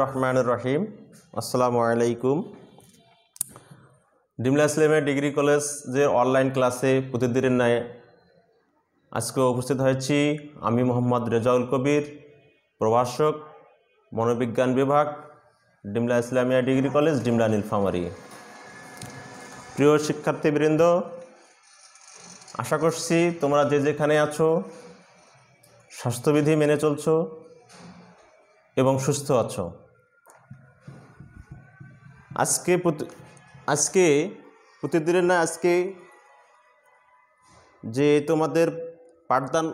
রহমান রহিম আসসালামু আলাইকুম ডিমলা ইসলামের ডিগ্রি কলেজ যে অনলাইন ক্লাসে প্রতিদিনের ন্যায় আজকে উপস্থিত হয়েছি আমি মোহাম্মদ রেজাউল কবির প্রভাষক মনোবিজ্ঞান বিভাগ ডিমলা ইসলামিয়া ডিগ্রি কলেজ ডিমলা নীলফামারি প্রিয় শিক্ষার্থীবৃন্দ আশা করছি তোমরা যে যেখানে আছো স্বাস্থ্যবিধি মেনে চলছো এবং সুস্থ আছো আজকে আজকে প্রতিদিনের না আজকে যে তোমাদের পাঠদান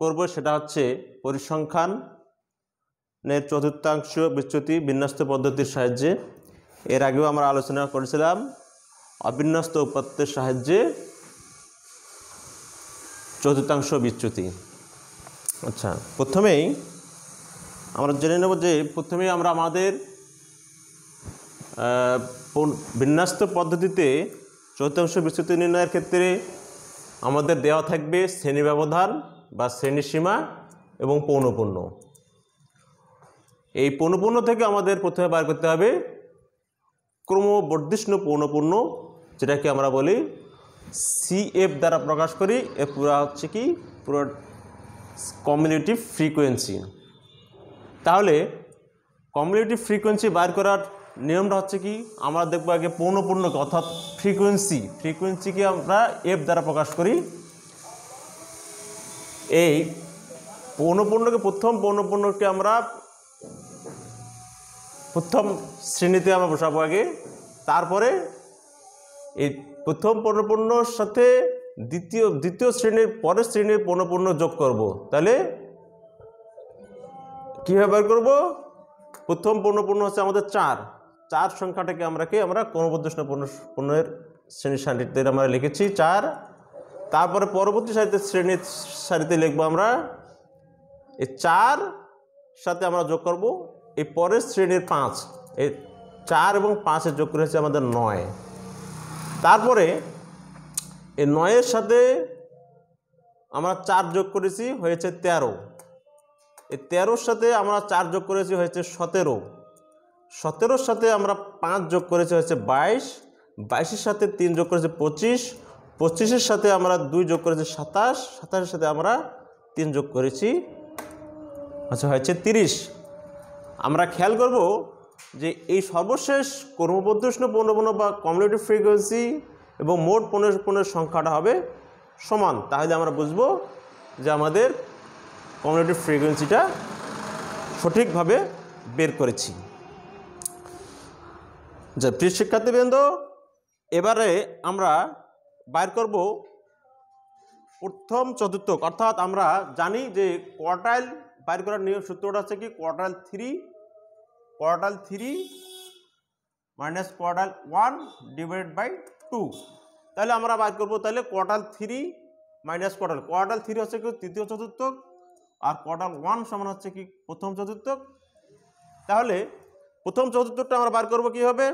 করব সেটা হচ্ছে পরিসংখ্যানের চতুর্থাংশ বিচ্যুতি বিন্যস্ত পদ্ধতির সাহায্যে এর আগেও আমরা আলোচনা করেছিলাম অবিন্যস্ত উপাত্তের সাহায্যে চতুর্থাংশ বিচ্যুতি আচ্ছা প্রথমেই আমরা জেনে নেব যে প্রথমে আমরা আমাদের বিন্যস্ত পদ্ধতিতে চতুর্থাংশ বিস্তৃতি নির্ণয়ের ক্ষেত্রে আমাদের দেওয়া থাকবে শ্রেণী ব্যবধান বা শ্রেণী সীমা এবং পৌনপূর্ণ এই পৌনপূর্ণ থেকে আমাদের প্রথমে বার করতে হবে ক্রমবর্ধিষ্ণ পৌনপূর্ণ যেটাকে আমরা বলি সিএফ দ্বারা প্রকাশ করি এর পুরা হচ্ছে কি পুরো কমিউনিটি ফ্রিকোয়েন্সি তাহলে কমিউনিটি ফ্রিকোয়েন্সি বার করার নিয়মটা হচ্ছে কি আমরা দেখবো আগে পূর্ণপূর্ণ অর্থাৎ ফ্রিকোয়েন্সি ফ্রিকোয়েন্সিকে আমরা এফ দ্বারা প্রকাশ করি এই পূর্ণপূর্ণকে প্রথম পূর্ণপূর্ণকে আমরা প্রথম শ্রেণীতে আমরা বসাবো আগে তারপরে এই প্রথম পূর্ণপূর্ণর সাথে দ্বিতীয় দ্বিতীয় শ্রেণীর পরের শ্রেণীর পূর্ণপূর্ণ যোগ করব তাহলে কীভাবে বের করবো প্রথম পূর্ণপূর্ণ হচ্ছে আমাদের চার চার সংখ্যাটাকে আমরা কি আমরা ক্রমবর্ধষ্ণ পূর্ণ পূর্ণের শ্রেণী সারিতে আমরা লিখেছি চার তারপরে পরবর্তী সারিতে শ্রেণীর সারিতে লিখবো আমরা এই চার সাথে আমরা যোগ করব এই পরের শ্রেণীর পাঁচ এই চার এবং পাঁচের যোগ করেছে আমাদের নয় তারপরে এই নয়ের সাথে আমরা চার যোগ করেছি হয়েছে তেরো এই তেরোর সাথে আমরা চার যোগ করেছি হয়েছে সতেরো সতেরোর সাথে আমরা পাঁচ যোগ করেছি হয়েছে বাইশ বাইশের সাথে তিন যোগ করেছে পঁচিশ পঁচিশের সাথে আমরা দুই যোগ করেছি সাতাশ সাতাশের সাথে আমরা তিন যোগ করেছি আচ্ছা হয়েছে তিরিশ আমরা খেয়াল করব যে এই সর্বশেষ কর্মপ্রদর্শন পণ্য বা কমিউনিটি ফ্রিকোয়েন্সি এবং মোট পণ্য পণ্যের সংখ্যাটা হবে সমান তাহলে আমরা বুঝব যে আমাদের কমিউনিটিভ ফ্রিকোয়েন্সিটা সঠিকভাবে বের করেছি যে আচ্ছা, প্রিয় শিক্ষার্থীবৃন্দ এবারে আমরা বাইর করব প্রথম চতুর্থক অর্থাৎ আমরা জানি যে কোয়ার্টাইল বাইর করার নিয়ম সূত্রটা হচ্ছে কি quartile three quartile three minus quartile one divide by two তাহলে আমরা বাইর করবো তাহলে quartile three minus quartile quartile three হচ্ছে কি তৃতীয় চতুর্থক আর কোয়ার্টার ওয়ান সমান হচ্ছে কি প্রথম চতুর্থ তাহলে প্রথম চতুর্থটা আমরা বার করব কীভাবে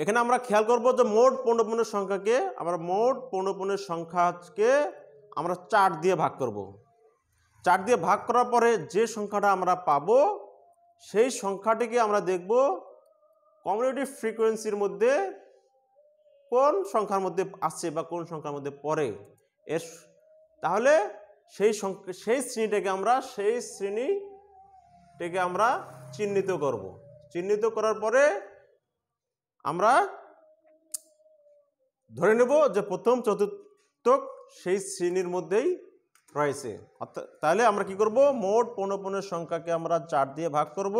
এখানে আমরা খেয়াল করব যে মোট পণ্যের সংখ্যাকে আমরা মোট পণ্যের সংখ্যাকে আমরা চার দিয়ে ভাগ করব। চার দিয়ে ভাগ করার পরে যে সংখ্যাটা আমরা পাব সেই সংখ্যাটিকে আমরা দেখব কমিউনিটি ফ্রিকোয়েন্সির মধ্যে কোন সংখ্যার মধ্যে আসছে বা কোন সংখ্যার মধ্যে পড়ে এর তাহলে সেই সেই শ্রেণীটাকে আমরা সেই শ্রেণীটাকে আমরা চিহ্নিত করব চিহ্নিত করার পরে আমরা ধরে নেব যে প্রথম চতুর্থক সেই শ্রেণীর মধ্যেই রয়েছে অর্থাৎ তাহলে আমরা কি করব মোট পণ্যপণ্যের সংখ্যাকে আমরা চার দিয়ে ভাগ করব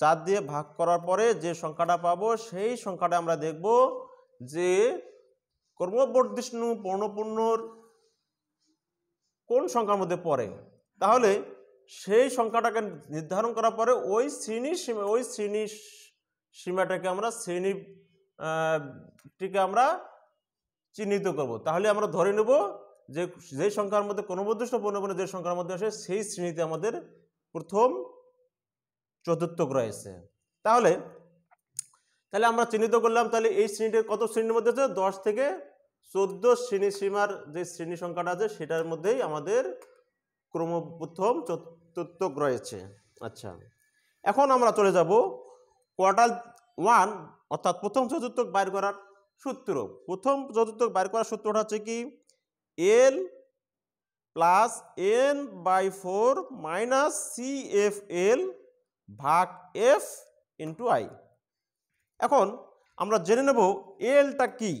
চার দিয়ে ভাগ করার পরে যে সংখ্যাটা পাবো সেই সংখ্যাটা আমরা দেখব যে কর্মবর্ধিষ্ণু পণ্যপণ্যর কোন সংখ্যার মধ্যে পড়ে তাহলে সেই সংখ্যাটাকে নির্ধারণ করার পরে ওই শ্রেণীর সীমা ওই শ্রেণীর সীমাটাকে আমরা শ্রেণীটিকে আমরা চিহ্নিত করব তাহলে আমরা ধরে নেব যে যে সংখ্যার মধ্যে কোনো নির্দিষ্ট পণ্যপণ্য যে সংখ্যার মধ্যে আসে সেই শ্রেণীতে আমাদের প্রথম চতুর্থ রয়েছে তাহলে তাহলে আমরা চিহ্নিত করলাম তাহলে এই শ্রেণীটির কত শ্রেণীর মধ্যে আছে দশ থেকে চোদ্দ শ্রেণী সীমার যে শ্রেণী সংখ্যাটা আছে সেটার মধ্যেই আমাদের ক্রম প্রথম চতুর্থক রয়েছে আচ্ছা এখন আমরা চলে যাব কোয়ার্টাল ওয়ান অর্থাৎ প্রথম চতুর্থক বাইর করার সূত্র প্রথম চতুর্থক বাইর করার সূত্রটা হচ্ছে কি L plus N by four minus C F L ভাগ এফ ইন্টু আই এখন আমরা জেনে নেব এলটা কী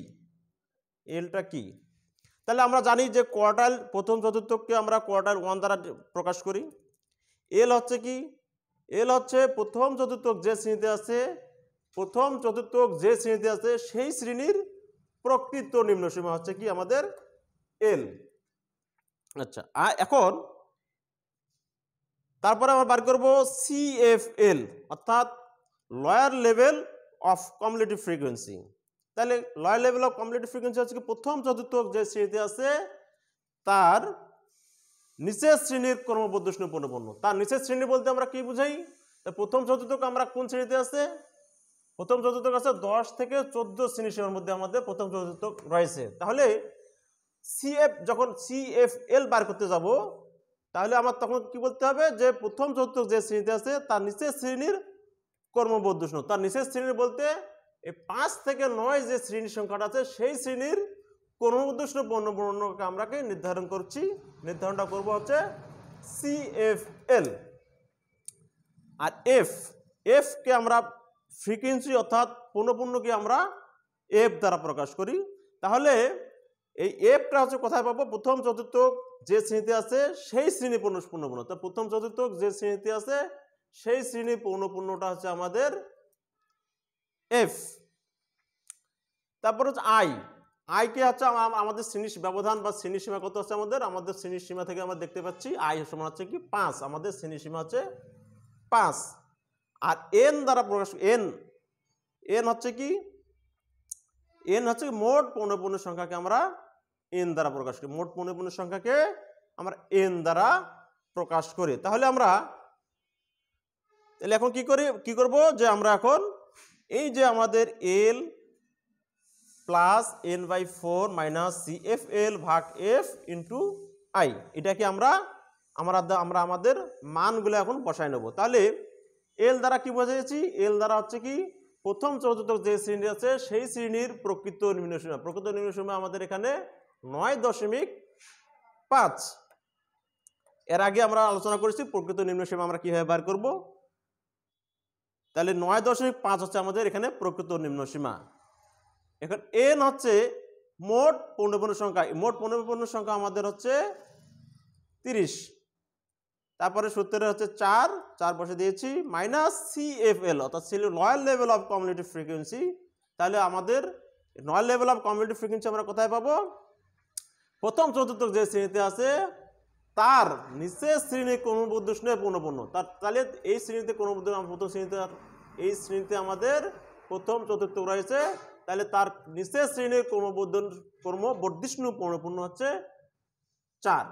এলটা কি তাহলে আমরা জানি যে কোয়ার্টাল প্রথম চতুর্থকে আমরা কোয়ার্টাল ওয়ান দ্বারা প্রকাশ করি এল হচ্ছে কি এল হচ্ছে প্রথম চতুর্থক যে শ্রেণীতে আছে প্রথম চতুর্থক যে শ্রেণীতে আছে সেই শ্রেণীর প্রকৃত নিম্নসীমা হচ্ছে কি আমাদের এল আচ্ছা এখন তারপরে আমরা বার করবো সি এফ এল অর্থাৎ lower level of cumulative frequency তাহলে lower level of complete frequency হচ্ছে কি প্রথম চতুর্থ যে শ্রেণীতে আছে তার নিচের শ্রেণীর কর্মপদ পুনঃপন্ন তার নিচের শ্রেণী বলতে আমরা কি বুঝাই প্রথম চতুর্থক আমরা কোন শ্রেণীতে আছে প্রথম চতুর্থক আছে দশ থেকে চোদ্দ শ্রেণী সীমার মধ্যে আমাদের প্রথম চতুর্থক রয়েছে তাহলে সিএফ যখন সিএফএল বার করতে যাব তাহলে আমার তখন কি বলতে হবে যে প্রথম চতুর্থক যে শ্রেণীতে আছে তার নিচের শ্রেণীর কর্মবোধ তার নিচের শ্রেণীর বলতে এই পাঁচ থেকে নয় যে শ্রেণীর সংখ্যাটা আছে সেই শ্রেণীর উদ্দেশ্য বর্ণবর্ণকে আমরাকে নির্ধারণ করছি নির্ধারণটা করব হচ্ছে C F L R F এফকে আমরা ফ্রিকুয়েন্সি অর্থাৎ পূর্ণপূর্ণকে আমরা এফ দ্বারা প্রকাশ করি তাহলে এই এফটা হচ্ছে কোথায় পাবো প্রথম চতুর্থ যে শ্রেণীতে আছে সেই শ্রেণী পূর্ণ পূর্ণপূর্ণ প্রথম চতুর্থ যে শ্রেণীতে আছে সেই শ্রেণী পূর্ণপূর্ণটা হচ্ছে আমাদের এফ তারপর হচ্ছে আই আইকে হচ্ছে আমাদের শ্রেণী ব্যবধান বা শ্রেণী সীমা কত হচ্ছে আমাদের আমাদের শ্রেণী সীমা থেকে আমরা দেখতে পাচ্ছি আই সমান হচ্ছে কি পাঁচ আমাদের শ্রেণী সীমা হচ্ছে পাঁচ আর এন দ্বারা প্রকাশ এন এন হচ্ছে কি এন হচ্ছে মোট পনেরো সংখ্যাকে আমরা এন দ্বারা প্রকাশ করি মোট পনেরো সংখ্যাকে আমরা এন দ্বারা প্রকাশ করি তাহলে আমরা তাহলে এখন কি করি কি করব যে আমরা এখন এই যে আমাদের L plus L by four minus C F L ভাগ এফ ইন্টু আই এটাকে আমরা আমরা আমরা আমাদের মানগুলো এখন বসায় নেব তাহলে এল দ্বারা কি বোঝাচ্ছি এল দ্বারা হচ্ছে কি প্রথম চতুর্থ যে শ্রেণী আছে সেই শ্রেণীর প্রকৃত নিম্নসীমা প্রকৃত নিম্নসীমা আমাদের এখানে নয় দশমিক পাঁচ এর আগে আমরা আলোচনা করেছি প্রকৃত নিম্নসীমা আমরা কীভাবে বার করব তাহলে নয় দশমিক পাঁচ হচ্ছে আমাদের এখানে প্রকৃত নিম্ন সীমা এখন এন হচ্ছে মোট পূর্ণপূর্ণ সংখ্যা মোট পূর্ণপূর্ণ সংখ্যা আমাদের হচ্ছে তিরিশ তারপরে সূত্রে হচ্ছে চার চার বসে দিয়েছি মাইনাস সিএফএল অর্থাৎ ছিল নয় লেভেল অফ কমিউনিটি ফ্রিকোয়েন্সি তাহলে আমাদের নয় লেভেল অফ কমিউনিটি ফ্রিকোয়েন্সি আমরা কোথায় পাবো প্রথম চতুর্থ যে শ্রেণীতে আছে তার নিচে শ্রেণী কোনো বদুষ পূর্ণপূর্ণ তার তাহলে এই শ্রেণীতে কোনো প্রথম শ্রেণীতে এই শ্রেণীতে আমাদের প্রথম চতুর্থ রয়েছে তাহলে তার নিচে শ্রেণীর কর্মবর্ধন কর্ম বর্ধিষ্ণু পূর্ণপূর্ণ হচ্ছে চার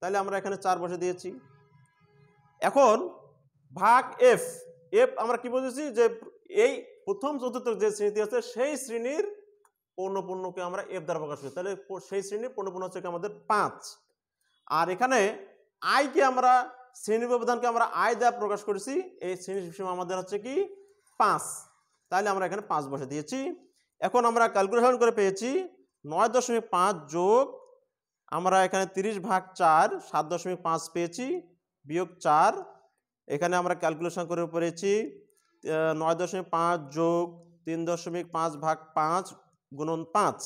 তাহলে আমরা এখানে চার বসে দিয়েছি এখন ভাগ এফ এফ আমরা কি বুঝেছি যে এই প্রথম চতুর্থ যে শ্রেণীতে আছে সেই শ্রেণীর পূর্ণপূর্ণকে আমরা এফ দ্বারা প্রকাশ করি তাহলে সেই শ্রেণীর পূর্ণপূর্ণ হচ্ছে আমাদের পাঁচ আর এখানে আয়কে আমরা শ্রেণী ব্যবধানকে আমরা আয় দেওয়া প্রকাশ করেছি এই শ্রেণী সীমা আমাদের হচ্ছে কি পাঁচ তাহলে আমরা এখানে পাঁচ বসে দিয়েছি এখন আমরা ক্যালকুলেশন করে পেয়েছি নয় দশমিক পাঁচ যোগ আমরা এখানে তিরিশ ভাগ চার সাত দশমিক পাঁচ পেয়েছি বিয়োগ চার এখানে আমরা ক্যালকুলেশন করে পেরেছি নয় দশমিক পাঁচ যোগ তিন দশমিক পাঁচ ভাগ পাঁচ গুণন পাঁচ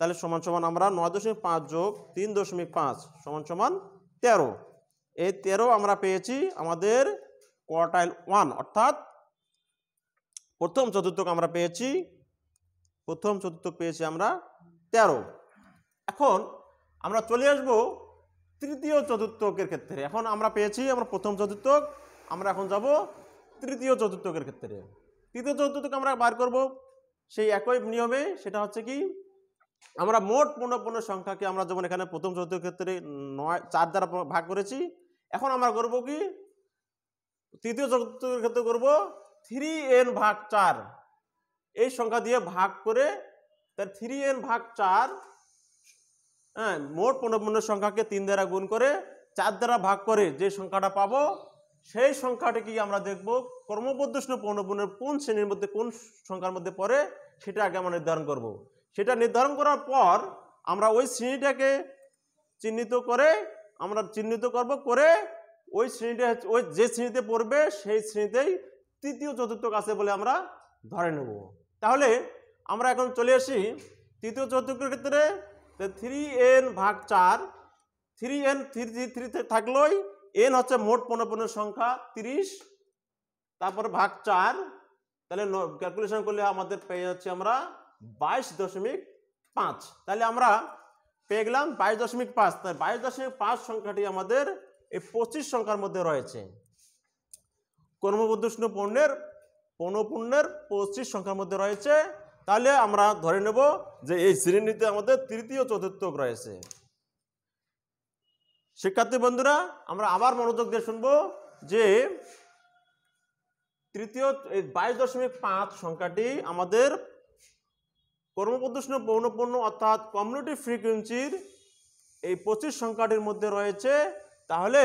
তাহলে সমান সমান আমরা নয় দশমিক পাঁচ যোগ তিন দশমিক পাঁচ সমান সমান তেরো এই তেরো আমরা পেয়েছি আমাদের কোয়ার্টাইল ওয়ান অর্থাৎ প্রথম চতুর্থক আমরা পেয়েছি প্রথম চতুর্থক পেয়েছি আমরা তেরো এখন আমরা চলে আসব তৃতীয় চতুর্থকের ক্ষেত্রে এখন আমরা পেয়েছি আমরা প্রথম চতুর্থক আমরা এখন যাব তৃতীয় চতুর্থকের ক্ষেত্রে তৃতীয় চতুর্থক আমরা বার করব সেই একই নিয়মে সেটা হচ্ছে কি আমরা মোট পুনঃপুণ্যের সংখ্যাকে আমরা যেমন এখানে প্রথম চতুর্থ ক্ষেত্রে নয় চার দ্বারা ভাগ করেছি এখন আমরা করব কি তৃতীয় চতুর্থ ক্ষেত্রে করব থ্রি এন ভাগ চার এই সংখ্যা দিয়ে ভাগ করে তার থ্রি এন ভাগ চার হ্যাঁ মোট পুনঃপুণ্যের সংখ্যাকে তিন দ্বারা গুণ করে চার দ্বারা ভাগ করে যে সংখ্যাটা পাবো সেই সংখ্যাটিকে আমরা দেখব কর্মপ্রদর্শন পূর্ণপূর্ণের কোন শ্রেণীর মধ্যে কোন সংখ্যার মধ্যে পড়ে সেটা আগে আমরা নির্ধারণ করবো সেটা নির্ধারণ করার পর আমরা ওই শ্রেণীটাকে চিহ্নিত করে আমরা চিহ্নিত করব করে ওই শ্রেণীটা ওই যে শ্রেণীতে পড়বে সেই শ্রেণীতেই তৃতীয় চতুর্থ কাছে বলে আমরা ধরে নেব তাহলে আমরা এখন চলে আসি তৃতীয় চতুর্থের ক্ষেত্রে থ্রি এন ভাগ চার থ্রি এন থ্রি থ্রি থাকলোই এন হচ্ছে মোট পনেরো সংখ্যা তিরিশ তারপর ভাগ চার তাহলে ক্যালকুলেশন করলে আমাদের পেয়ে যাচ্ছি আমরা বাইশ দশমিক পাঁচ তাহলে আমরা পেয়ে গেলাম বাইশ দশমিক পাঁচ তাই বাইশ দশমিক পাঁচ সংখ্যাটি আমাদের এই পঁচিশ সংখ্যার মধ্যে রয়েছে কর্মবদ্ধষ্ণ পণ্যের পণ্যপূর্ণের পঁচিশ সংখ্যার মধ্যে রয়েছে তাহলে আমরা ধরে নেব যে এই শ্রেণীতে আমাদের তৃতীয় চতুর্থ রয়েছে শিক্ষার্থী বন্ধুরা আমরা আবার মনোযোগ দিয়ে শুনব যে তৃতীয় বাইশ দশমিক পাঁচ সংখ্যাটি আমাদের কর্মপ্রদূষণ পৌনপূর্ণ অর্থাৎ কমিউনিটি ফ্রিকুয়েন্সির এই পঁচিশ সংখ্যাটির মধ্যে রয়েছে তাহলে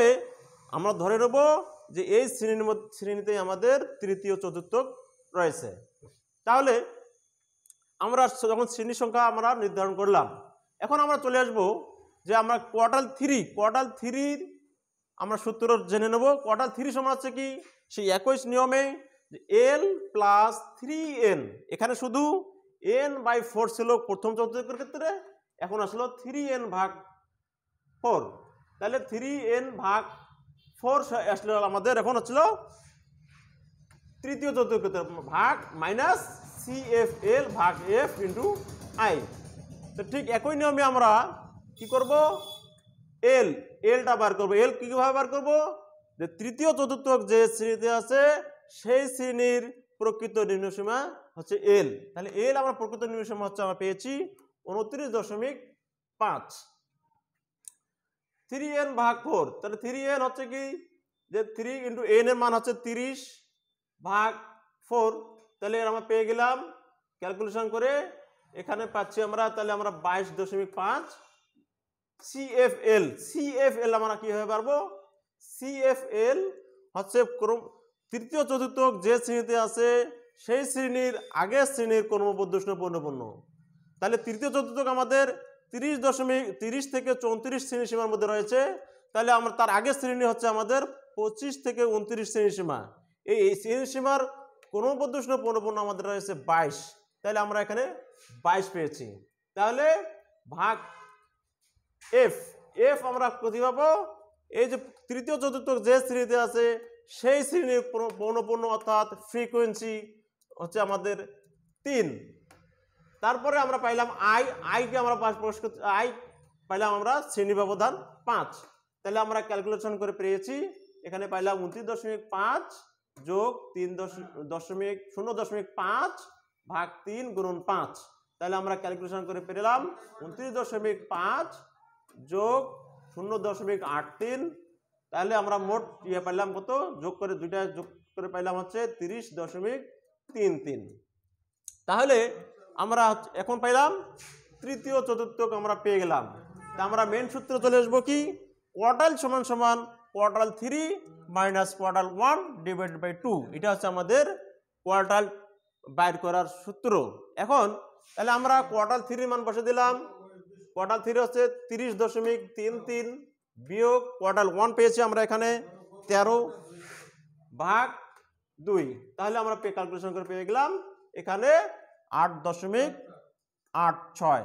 আমরা ধরে নেব যে এই শ্রেণীর মধ্যে শ্রেণীতেই আমাদের তৃতীয় চতুর্থ রয়েছে তাহলে আমরা যখন শ্রেণী সংখ্যা আমরা নির্ধারণ করলাম এখন আমরা চলে আসব যে আমরা কোয়ার্টাল থ্রি কোয়ার্টাল থ্রির আমরা সূত্র জেনে নেব কোয়ার্টাল থ্রি সমান হচ্ছে কি সেই একই নিয়মে এল প্লাস থ্রি এন এখানে শুধু এন বাই ফোর ছিল প্রথম চতুর্থ ক্ষেত্রে এখন আসলো থ্রি এন ভাগ ফোর তাহলে থ্রি এন ভাগ ফোর আসলে আমাদের এখন হচ্ছিল তৃতীয় ক্ষেত্রে ভাগ মাইনাস সি এফ এল ভাগ এফ ইন্টু আই তো ঠিক একই নিয়মে আমরা কি করব এল এলটা বার করব এল কীভাবে বার করব যে তৃতীয় চতুর্থ যে শ্রেণীতে আছে সেই শ্রেণীর প্রকৃত নিম্নসীমা হচ্ছে এল তাহলে এল আমরা প্রকৃত নিউসম হচ্ছে আমরা পেয়েছি উনত্রিশ দশমিক পাঁচ থ্রি এন ভাগ ফোর তাহলে থ্রি এন হচ্ছে কি যে থ্রি ইন্টু এন এর মান হচ্ছে তিরিশ ভাগ ফোর তাহলে আমরা পেয়ে গেলাম ক্যালকুলেশন করে এখানে পাচ্ছি আমরা তাহলে আমরা বাইশ দশমিক পাঁচ C C F L F L আমরা কি হয়ে পারবো এল হচ্ছে তৃতীয় চতুর্থ যে শ্রেণীতে আছে সেই শ্রেণীর আগের শ্রেণীর কর্মপ্রদর্শন পণ্যপণ্য তাহলে তৃতীয় চতুর্থক আমাদের তিরিশ দশমিক তিরিশ থেকে চৌত্রিশ শ্রেণী সীমার মধ্যে রয়েছে তাহলে আমরা তার আগের শ্রেণী হচ্ছে আমাদের পঁচিশ থেকে উনত্রিশ শ্রেণী সীমা এই শ্রেণী সীমার কর্মপ্রদর্শন পণ্যপণ্য আমাদের রয়েছে বাইশ তাহলে আমরা এখানে বাইশ পেয়েছি তাহলে ভাগ এফ এফ আমরা কোথায় পাবো এই যে তৃতীয় চতুর্থ যে শ্রেণীতে আছে সেই শ্রেণীর পণ্যপণ্য অর্থাৎ ফ্রিকোয়েন্সি হচ্ছে আমাদের তিন তারপরে আমরা পাইলাম আই আইকে আমরা প্রকাশ করতে আই পাইলাম আমরা শ্রেণী ব্যবধান পাঁচ তাহলে আমরা ক্যালকুলেশন করে পেয়েছি এখানে পাইলাম উনত্রিশ দশমিক পাঁচ যোগ তিন দশমিক শূন্য দশমিক পাঁচ ভাগ তিন গুণন পাঁচ তাহলে আমরা ক্যালকুলেশন করে পেলাম উনত্রিশ দশমিক পাঁচ যোগ শূন্য দশমিক আট তিন তাহলে আমরা মোট ইয়ে পাইলাম কত যোগ করে দুইটা যোগ করে পাইলাম হচ্ছে তিরিশ দশমিক তিন তিন তাহলে আমরা এখন পাইলাম তৃতীয় চতুর্থকে আমরা পেয়ে গেলাম তা আমরা মেন সূত্রে চলে আসবো কি কোয়ার্টাল সমান সমান quartile three minus quartile one divide by two এটা হচ্ছে আমাদের কোয়ার্টাল বাইর করার সূত্র এখন তাহলে আমরা কোয়ার্টাল থ্রির মান বসে দিলাম কোয়ার্টাল থ্রি হচ্ছে তিরিশ দশমিক তিন তিন বিয়োগ কোয়ার্টাল ওয়ান পেয়েছি আমরা এখানে তেরো ভাগ দুই তাহলে আমরা পে ক্যালকুলেশন করে পেয়ে গেলাম এখানে আট দশমিক আট ছয়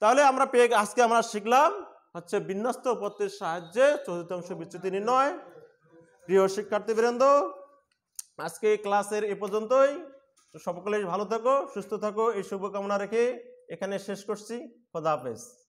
তাহলে আমরা পেয়ে আজকে আমরা শিখলাম হচ্ছে বিন্যস্ত উপত্তির সাহায্যে চতুর্থাংশ বিচ্যুতি নির্ণয় প্রিয় শিক্ষার্থী বীরেন্দ আজকে ক্লাসের এ পর্যন্তই সকলে ভালো থাকো সুস্থ থাকো এই শুভকামনা রেখে এখানে শেষ করছি খোদা হাফেজ